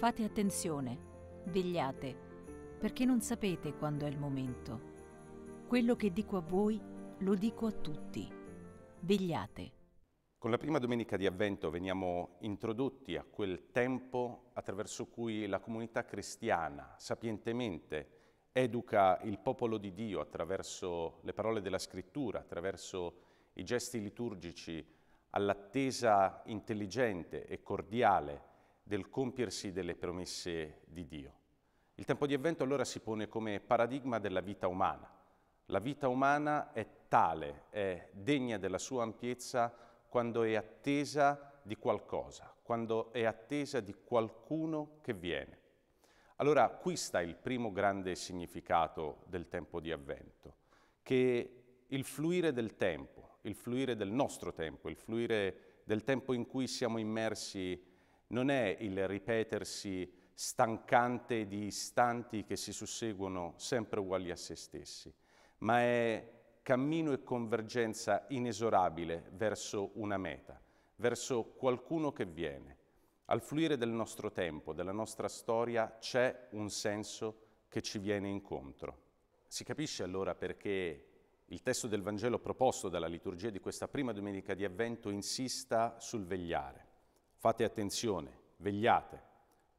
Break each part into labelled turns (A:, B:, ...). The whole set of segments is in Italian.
A: Fate attenzione, vegliate, perché non sapete quando è il momento. Quello che dico a voi lo dico a tutti. Vegliate.
B: Con la prima domenica di Avvento veniamo introdotti a quel tempo attraverso cui la comunità cristiana sapientemente educa il popolo di Dio attraverso le parole della scrittura, attraverso i gesti liturgici, all'attesa intelligente e cordiale del compiersi delle promesse di Dio. Il tempo di avvento allora si pone come paradigma della vita umana. La vita umana è tale, è degna della sua ampiezza quando è attesa di qualcosa, quando è attesa di qualcuno che viene. Allora qui sta il primo grande significato del tempo di avvento, che il fluire del tempo, il fluire del nostro tempo, il fluire del tempo in cui siamo immersi non è il ripetersi stancante di istanti che si susseguono sempre uguali a se stessi, ma è cammino e convergenza inesorabile verso una meta, verso qualcuno che viene. Al fluire del nostro tempo, della nostra storia, c'è un senso che ci viene incontro. Si capisce allora perché il testo del Vangelo proposto dalla liturgia di questa prima domenica di Avvento insista sul vegliare. Fate attenzione, vegliate,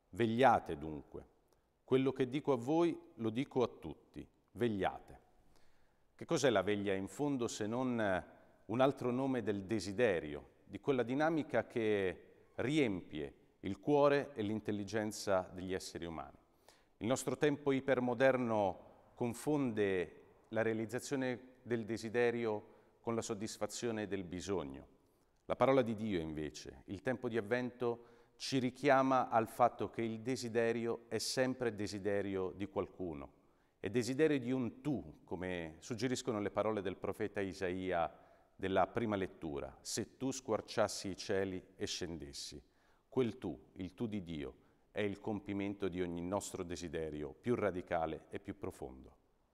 B: vegliate dunque. Quello che dico a voi lo dico a tutti, vegliate. Che cos'è la veglia in fondo se non eh, un altro nome del desiderio, di quella dinamica che riempie il cuore e l'intelligenza degli esseri umani? Il nostro tempo ipermoderno confonde la realizzazione del desiderio con la soddisfazione del bisogno. La parola di Dio invece, il tempo di avvento, ci richiama al fatto che il desiderio è sempre desiderio di qualcuno, è desiderio di un tu, come suggeriscono le parole del profeta Isaia della prima lettura, se tu squarciassi i cieli e scendessi. Quel tu, il tu di Dio, è il compimento di ogni nostro desiderio più radicale e più profondo.